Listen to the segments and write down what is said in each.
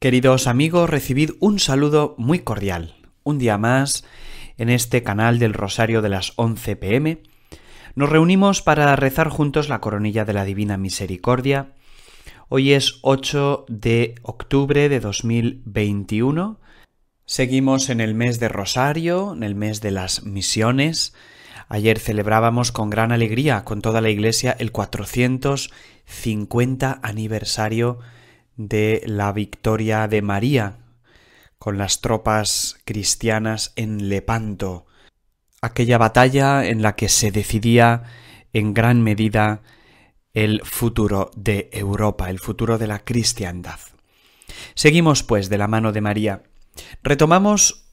Queridos amigos, recibid un saludo muy cordial. Un día más, en este canal del Rosario de las 11 pm, nos reunimos para rezar juntos la coronilla de la Divina Misericordia. Hoy es 8 de octubre de 2021. Seguimos en el mes de Rosario, en el mes de las misiones. Ayer celebrábamos con gran alegría con toda la Iglesia el 450 aniversario de de la victoria de María con las tropas cristianas en Lepanto, aquella batalla en la que se decidía en gran medida el futuro de Europa, el futuro de la cristiandad. Seguimos pues de la mano de María. Retomamos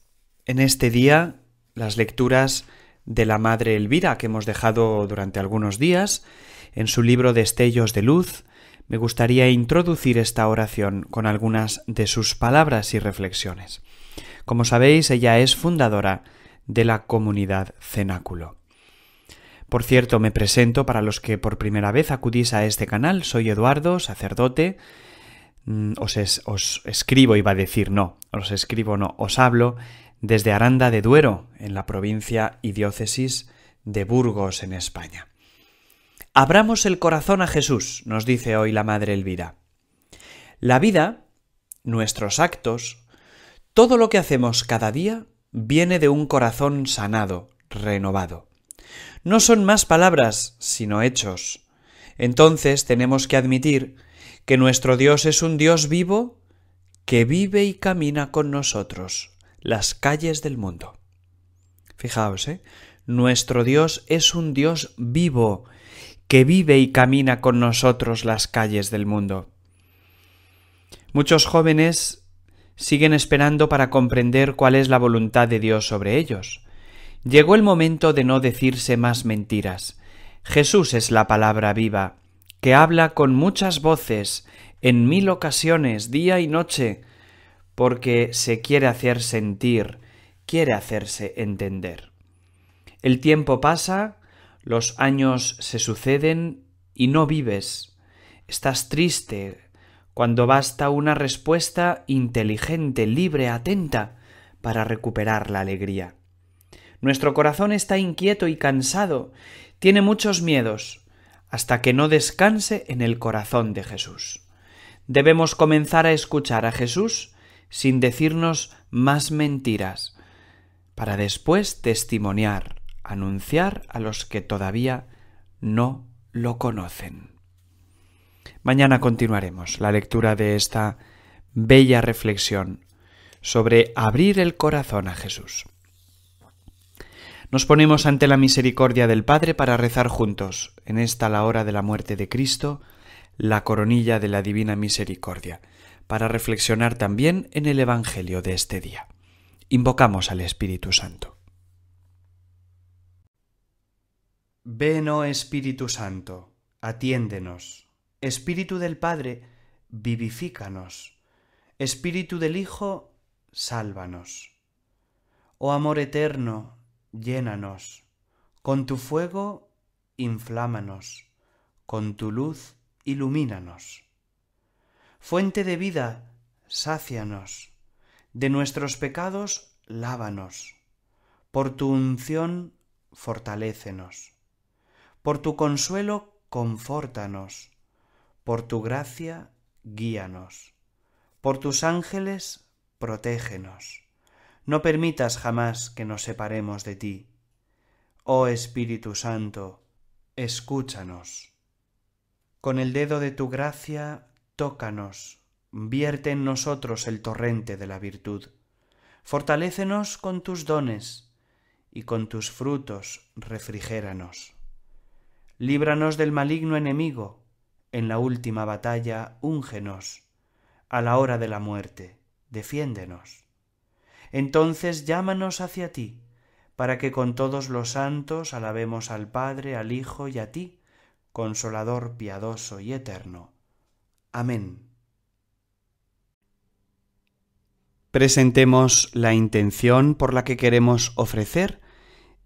en este día las lecturas de la Madre Elvira que hemos dejado durante algunos días en su libro Destellos de Luz, me gustaría introducir esta oración con algunas de sus palabras y reflexiones. Como sabéis, ella es fundadora de la comunidad Cenáculo. Por cierto, me presento para los que por primera vez acudís a este canal. Soy Eduardo, sacerdote. Mm, os, escribo, iba a decir, no, os escribo, no, os hablo desde Aranda de Duero, en la provincia y diócesis de Burgos, en España. Abramos el corazón a Jesús, nos dice hoy la Madre Elvira. La vida, nuestros actos, todo lo que hacemos cada día viene de un corazón sanado, renovado. No son más palabras, sino hechos. Entonces tenemos que admitir que nuestro Dios es un Dios vivo que vive y camina con nosotros las calles del mundo. Fijaos, ¿eh? Nuestro Dios es un Dios vivo que vive y camina con nosotros las calles del mundo. Muchos jóvenes siguen esperando para comprender cuál es la voluntad de Dios sobre ellos. Llegó el momento de no decirse más mentiras. Jesús es la palabra viva, que habla con muchas voces, en mil ocasiones, día y noche, porque se quiere hacer sentir, quiere hacerse entender. El tiempo pasa, los años se suceden y no vives. Estás triste cuando basta una respuesta inteligente, libre, atenta, para recuperar la alegría. Nuestro corazón está inquieto y cansado, tiene muchos miedos, hasta que no descanse en el corazón de Jesús. Debemos comenzar a escuchar a Jesús sin decirnos más mentiras, para después testimoniar anunciar a los que todavía no lo conocen. Mañana continuaremos la lectura de esta bella reflexión sobre abrir el corazón a Jesús. Nos ponemos ante la misericordia del Padre para rezar juntos, en esta la hora de la muerte de Cristo, la coronilla de la divina misericordia, para reflexionar también en el Evangelio de este día. Invocamos al Espíritu Santo. Ven, oh Espíritu Santo, atiéndenos. Espíritu del Padre, vivifícanos. Espíritu del Hijo, sálvanos. Oh amor eterno, llénanos. Con tu fuego, inflámanos. Con tu luz, ilumínanos. Fuente de vida, sácianos. De nuestros pecados, lávanos. Por tu unción, fortalécenos por tu consuelo, confórtanos. Por tu gracia, guíanos. Por tus ángeles, protégenos. No permitas jamás que nos separemos de ti. Oh Espíritu Santo, escúchanos. Con el dedo de tu gracia, tócanos, vierte en nosotros el torrente de la virtud. Fortalécenos con tus dones y con tus frutos refrigéranos líbranos del maligno enemigo, en la última batalla úngenos, a la hora de la muerte, defiéndenos. Entonces llámanos hacia ti, para que con todos los santos alabemos al Padre, al Hijo y a ti, consolador piadoso y eterno. Amén. Presentemos la intención por la que queremos ofrecer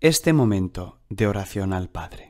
este momento de oración al Padre.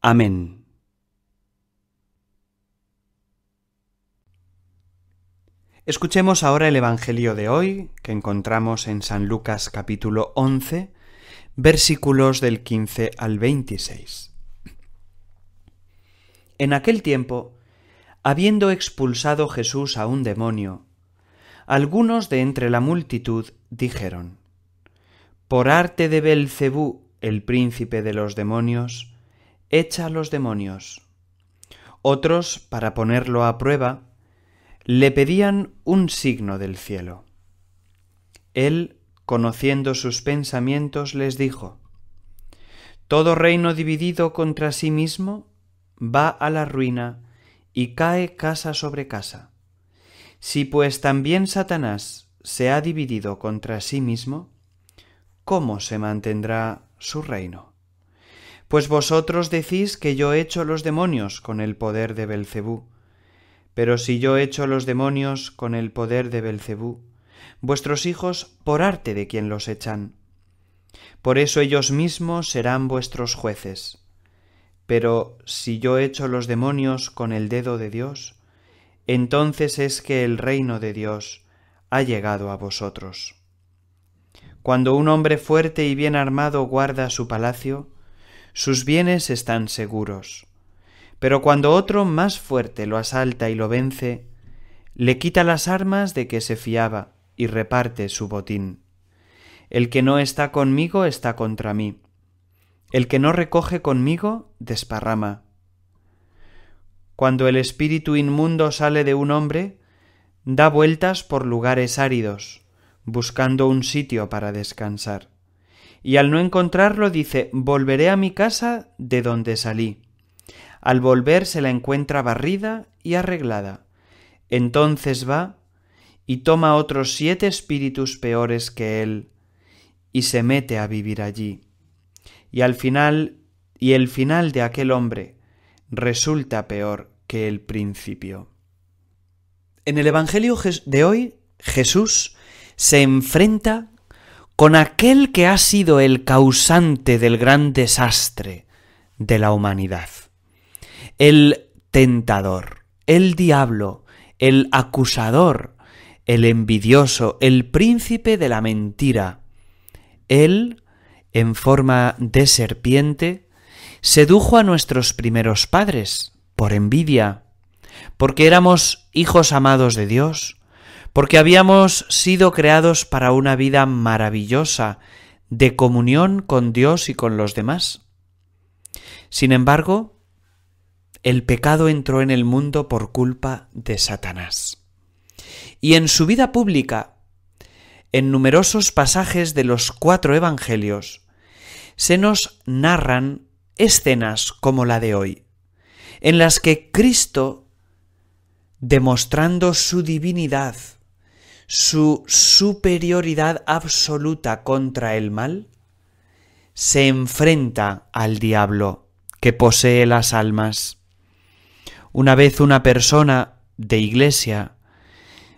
Amén. Escuchemos ahora el Evangelio de hoy, que encontramos en San Lucas capítulo 11, versículos del 15 al 26. En aquel tiempo, habiendo expulsado Jesús a un demonio, algunos de entre la multitud dijeron, Por arte de Belcebú, el príncipe de los demonios, echa a los demonios. Otros, para ponerlo a prueba, le pedían un signo del cielo. Él, conociendo sus pensamientos, les dijo, Todo reino dividido contra sí mismo va a la ruina y cae casa sobre casa. Si pues también Satanás se ha dividido contra sí mismo, ¿cómo se mantendrá su reino? Pues vosotros decís que yo echo los demonios con el poder de Belcebú. Pero si yo echo los demonios con el poder de Belcebú, vuestros hijos por arte de quien los echan. Por eso ellos mismos serán vuestros jueces. Pero si yo echo los demonios con el dedo de Dios, entonces es que el reino de Dios ha llegado a vosotros. Cuando un hombre fuerte y bien armado guarda su palacio, sus bienes están seguros. Pero cuando otro más fuerte lo asalta y lo vence, le quita las armas de que se fiaba y reparte su botín. El que no está conmigo está contra mí. El que no recoge conmigo desparrama. Cuando el espíritu inmundo sale de un hombre, da vueltas por lugares áridos, buscando un sitio para descansar y al no encontrarlo dice Volveré a mi casa de donde salí. Al volver se la encuentra barrida y arreglada. Entonces va y toma otros siete espíritus peores que él, y se mete a vivir allí. Y al final, y el final de aquel hombre resulta peor que el principio. En el Evangelio de hoy, Jesús se enfrenta con aquel que ha sido el causante del gran desastre de la humanidad. El tentador, el diablo, el acusador, el envidioso, el príncipe de la mentira. Él, en forma de serpiente, sedujo a nuestros primeros padres por envidia, porque éramos hijos amados de Dios, porque habíamos sido creados para una vida maravillosa, de comunión con Dios y con los demás. Sin embargo, el pecado entró en el mundo por culpa de Satanás. Y en su vida pública, en numerosos pasajes de los cuatro evangelios, se nos narran escenas como la de hoy, en las que Cristo, demostrando su divinidad, su superioridad absoluta contra el mal, se enfrenta al diablo que posee las almas. Una vez una persona de iglesia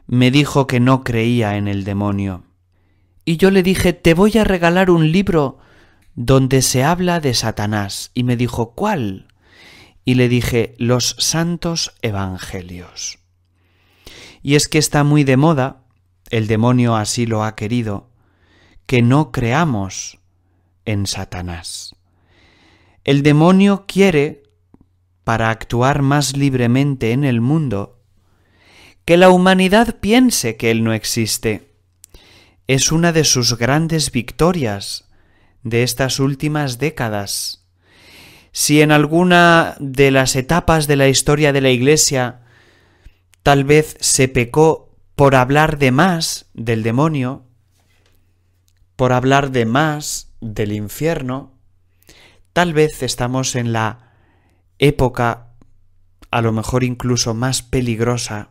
me dijo que no creía en el demonio. Y yo le dije, te voy a regalar un libro donde se habla de Satanás. Y me dijo, ¿cuál? Y le dije, los santos evangelios. Y es que está muy de moda el demonio así lo ha querido, que no creamos en Satanás. El demonio quiere, para actuar más libremente en el mundo, que la humanidad piense que Él no existe. Es una de sus grandes victorias de estas últimas décadas. Si en alguna de las etapas de la historia de la Iglesia tal vez se pecó por hablar de más del demonio, por hablar de más del infierno, tal vez estamos en la época a lo mejor incluso más peligrosa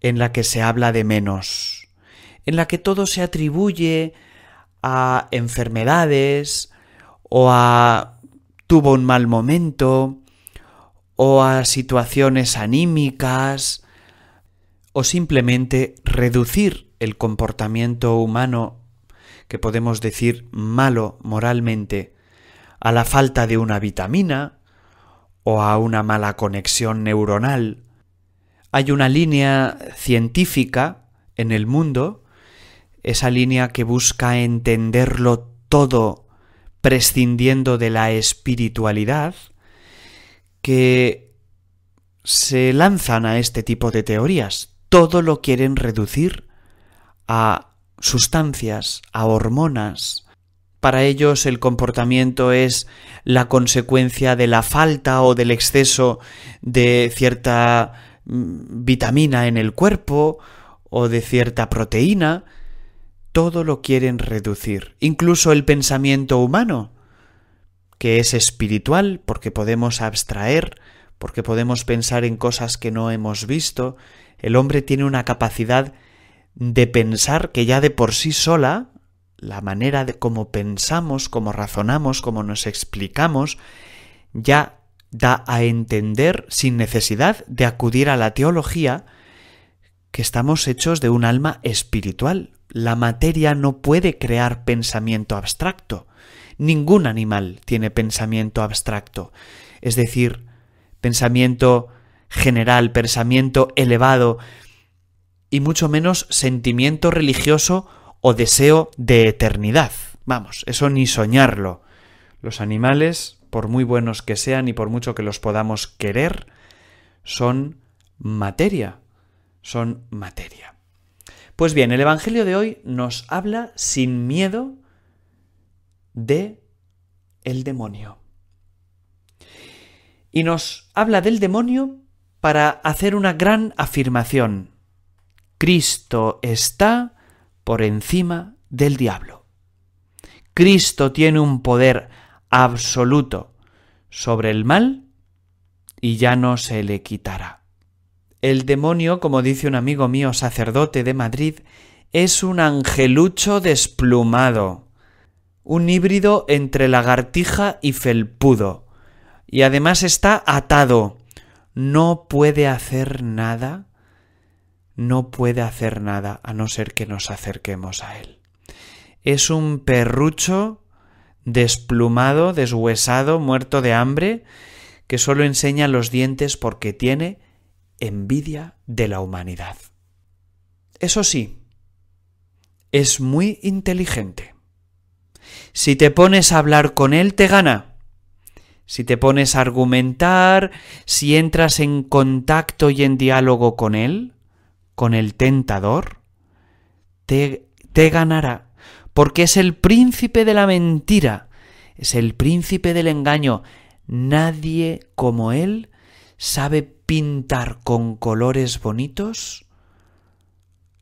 en la que se habla de menos, en la que todo se atribuye a enfermedades o a tuvo un mal momento o a situaciones anímicas o simplemente reducir el comportamiento humano, que podemos decir malo moralmente, a la falta de una vitamina o a una mala conexión neuronal. Hay una línea científica en el mundo, esa línea que busca entenderlo todo prescindiendo de la espiritualidad, que se lanzan a este tipo de teorías, todo lo quieren reducir a sustancias, a hormonas. Para ellos el comportamiento es la consecuencia de la falta o del exceso de cierta mm, vitamina en el cuerpo o de cierta proteína. Todo lo quieren reducir, incluso el pensamiento humano, que es espiritual porque podemos abstraer, porque podemos pensar en cosas que no hemos visto, el hombre tiene una capacidad de pensar que ya de por sí sola, la manera de cómo pensamos, cómo razonamos, cómo nos explicamos, ya da a entender sin necesidad de acudir a la teología que estamos hechos de un alma espiritual. La materia no puede crear pensamiento abstracto. Ningún animal tiene pensamiento abstracto. Es decir, pensamiento general, pensamiento elevado, y mucho menos sentimiento religioso o deseo de eternidad. Vamos, eso ni soñarlo. Los animales, por muy buenos que sean y por mucho que los podamos querer, son materia, son materia. Pues bien, el Evangelio de hoy nos habla sin miedo de el demonio. Y nos habla del demonio para hacer una gran afirmación. Cristo está por encima del diablo. Cristo tiene un poder absoluto sobre el mal y ya no se le quitará. El demonio, como dice un amigo mío sacerdote de Madrid, es un angelucho desplumado, un híbrido entre lagartija y felpudo, y además está atado, no puede hacer nada, no puede hacer nada a no ser que nos acerquemos a Él. Es un perrucho desplumado, deshuesado, muerto de hambre, que solo enseña los dientes porque tiene envidia de la humanidad. Eso sí, es muy inteligente. Si te pones a hablar con él, te gana si te pones a argumentar, si entras en contacto y en diálogo con él, con el tentador, te, te ganará, porque es el príncipe de la mentira, es el príncipe del engaño. Nadie como él sabe pintar con colores bonitos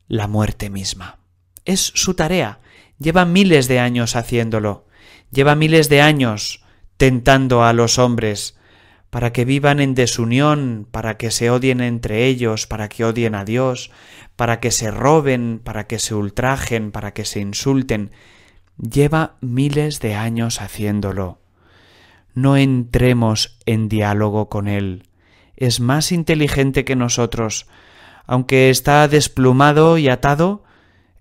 la muerte misma. Es su tarea. Lleva miles de años haciéndolo. Lleva miles de años tentando a los hombres, para que vivan en desunión, para que se odien entre ellos, para que odien a Dios, para que se roben, para que se ultrajen, para que se insulten. Lleva miles de años haciéndolo. No entremos en diálogo con Él. Es más inteligente que nosotros. Aunque está desplumado y atado,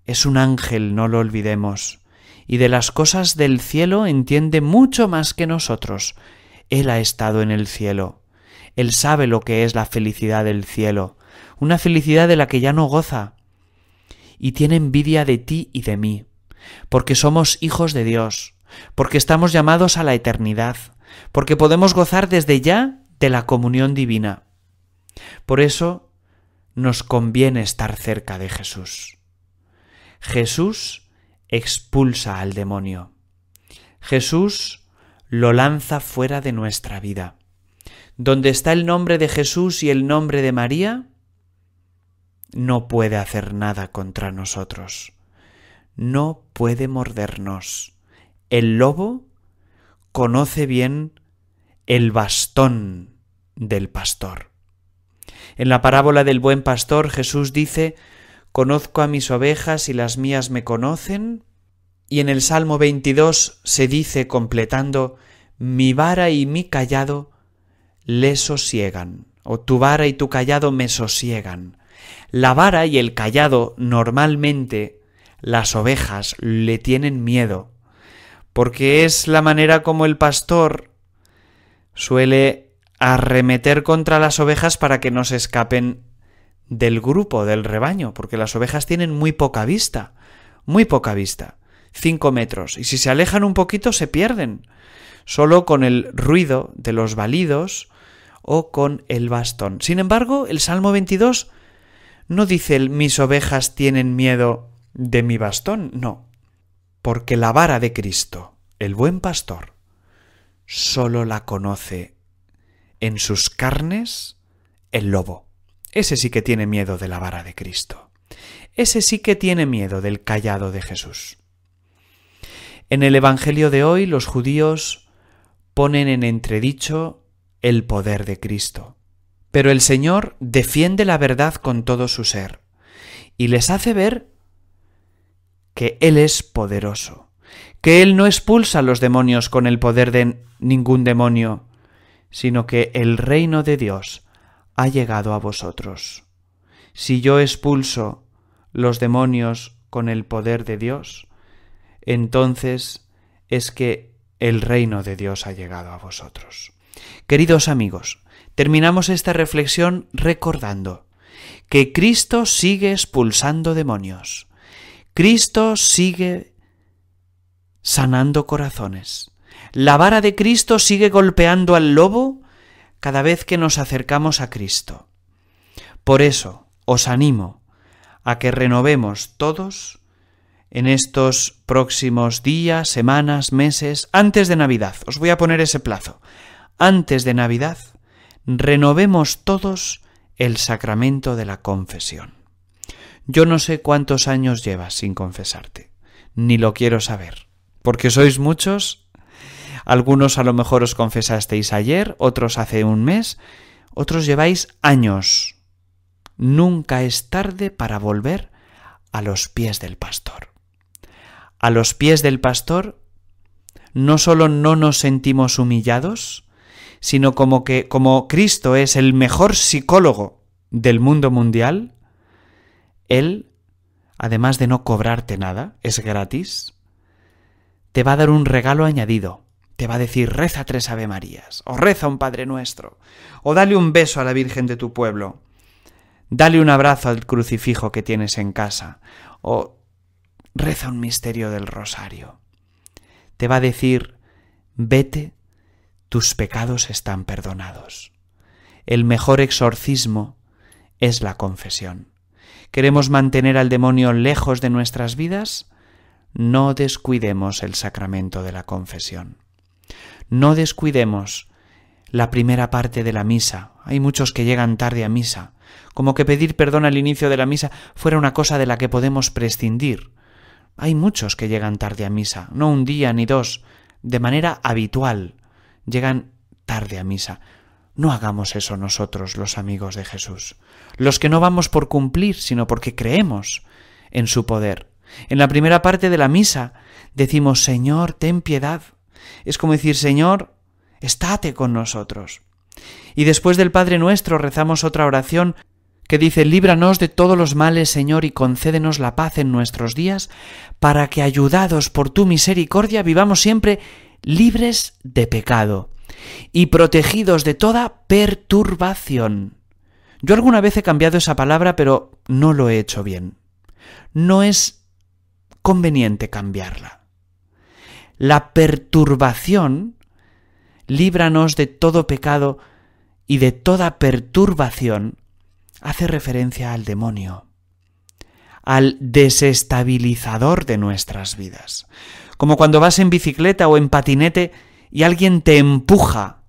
es un ángel, no lo olvidemos y de las cosas del cielo entiende mucho más que nosotros. Él ha estado en el cielo. Él sabe lo que es la felicidad del cielo, una felicidad de la que ya no goza. Y tiene envidia de ti y de mí, porque somos hijos de Dios, porque estamos llamados a la eternidad, porque podemos gozar desde ya de la comunión divina. Por eso nos conviene estar cerca de Jesús. Jesús expulsa al demonio. Jesús lo lanza fuera de nuestra vida. Donde está el nombre de Jesús y el nombre de María, no puede hacer nada contra nosotros. No puede mordernos. El lobo conoce bien el bastón del pastor. En la parábola del buen pastor Jesús dice, Conozco a mis ovejas y las mías me conocen. Y en el Salmo 22 se dice completando, mi vara y mi callado le sosiegan, o tu vara y tu callado me sosiegan. La vara y el callado normalmente las ovejas le tienen miedo, porque es la manera como el pastor suele arremeter contra las ovejas para que no se escapen del grupo, del rebaño, porque las ovejas tienen muy poca vista, muy poca vista, 5 metros, y si se alejan un poquito se pierden, solo con el ruido de los balidos o con el bastón. Sin embargo, el Salmo 22 no dice mis ovejas tienen miedo de mi bastón, no, porque la vara de Cristo, el buen pastor, solo la conoce en sus carnes el lobo. Ese sí que tiene miedo de la vara de Cristo. Ese sí que tiene miedo del callado de Jesús. En el Evangelio de hoy los judíos ponen en entredicho el poder de Cristo. Pero el Señor defiende la verdad con todo su ser y les hace ver que Él es poderoso, que Él no expulsa a los demonios con el poder de ningún demonio, sino que el reino de Dios ha llegado a vosotros. Si yo expulso los demonios con el poder de Dios, entonces es que el reino de Dios ha llegado a vosotros. Queridos amigos, terminamos esta reflexión recordando que Cristo sigue expulsando demonios, Cristo sigue sanando corazones, la vara de Cristo sigue golpeando al lobo cada vez que nos acercamos a Cristo. Por eso os animo a que renovemos todos en estos próximos días, semanas, meses, antes de Navidad. Os voy a poner ese plazo. Antes de Navidad, renovemos todos el sacramento de la confesión. Yo no sé cuántos años llevas sin confesarte, ni lo quiero saber, porque sois muchos algunos a lo mejor os confesasteis ayer, otros hace un mes, otros lleváis años. Nunca es tarde para volver a los pies del pastor. A los pies del pastor no solo no nos sentimos humillados, sino como que como Cristo es el mejor psicólogo del mundo mundial, él además de no cobrarte nada, es gratis, te va a dar un regalo añadido te va a decir reza tres Ave Marías, o reza un Padre Nuestro, o dale un beso a la Virgen de tu pueblo, dale un abrazo al crucifijo que tienes en casa, o reza un misterio del rosario. Te va a decir, vete, tus pecados están perdonados. El mejor exorcismo es la confesión. ¿Queremos mantener al demonio lejos de nuestras vidas? No descuidemos el sacramento de la confesión. No descuidemos la primera parte de la misa. Hay muchos que llegan tarde a misa, como que pedir perdón al inicio de la misa fuera una cosa de la que podemos prescindir. Hay muchos que llegan tarde a misa, no un día ni dos, de manera habitual. Llegan tarde a misa. No hagamos eso nosotros, los amigos de Jesús, los que no vamos por cumplir, sino porque creemos en su poder. En la primera parte de la misa decimos, Señor, ten piedad. Es como decir, Señor, estate con nosotros. Y después del Padre nuestro rezamos otra oración que dice, líbranos de todos los males, Señor, y concédenos la paz en nuestros días, para que, ayudados por tu misericordia, vivamos siempre libres de pecado y protegidos de toda perturbación. Yo alguna vez he cambiado esa palabra, pero no lo he hecho bien. No es conveniente cambiarla la perturbación, líbranos de todo pecado y de toda perturbación, hace referencia al demonio, al desestabilizador de nuestras vidas. Como cuando vas en bicicleta o en patinete y alguien te empuja,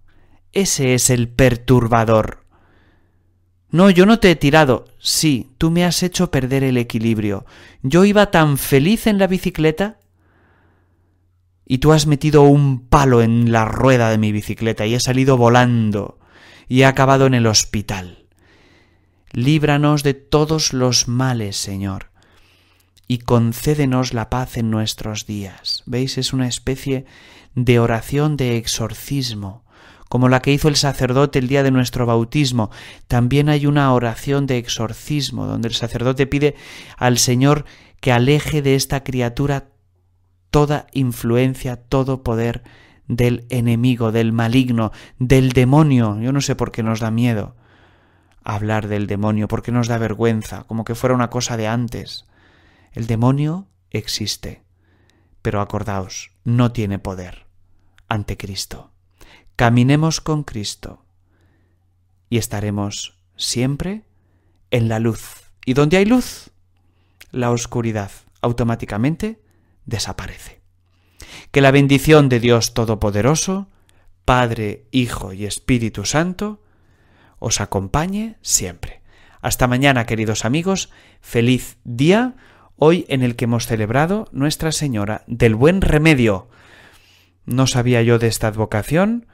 ese es el perturbador. No, yo no te he tirado. Sí, tú me has hecho perder el equilibrio. Yo iba tan feliz en la bicicleta y tú has metido un palo en la rueda de mi bicicleta y he salido volando y he acabado en el hospital. Líbranos de todos los males, Señor, y concédenos la paz en nuestros días. ¿Veis? Es una especie de oración de exorcismo, como la que hizo el sacerdote el día de nuestro bautismo. También hay una oración de exorcismo, donde el sacerdote pide al Señor que aleje de esta criatura toda influencia, todo poder del enemigo, del maligno, del demonio. Yo no sé por qué nos da miedo hablar del demonio, porque nos da vergüenza, como que fuera una cosa de antes. El demonio existe, pero acordaos, no tiene poder ante Cristo. Caminemos con Cristo y estaremos siempre en la luz. ¿Y dónde hay luz? La oscuridad automáticamente desaparece. Que la bendición de Dios Todopoderoso, Padre, Hijo y Espíritu Santo, os acompañe siempre. Hasta mañana, queridos amigos, feliz día, hoy en el que hemos celebrado Nuestra Señora del Buen Remedio. No sabía yo de esta advocación,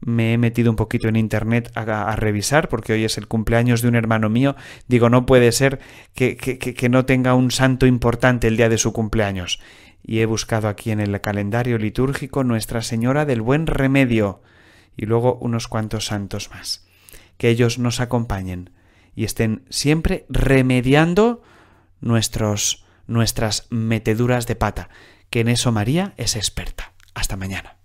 me he metido un poquito en internet a, revisar, porque hoy es el cumpleaños de un hermano mío. Digo, no puede ser que, que, no tenga un santo importante el día de su cumpleaños. Y he buscado aquí en el calendario litúrgico Nuestra Señora del Buen Remedio y luego unos cuantos santos más. Que ellos nos acompañen y estén siempre remediando nuestros, nuestras meteduras de pata, que en eso María es experta. Hasta mañana.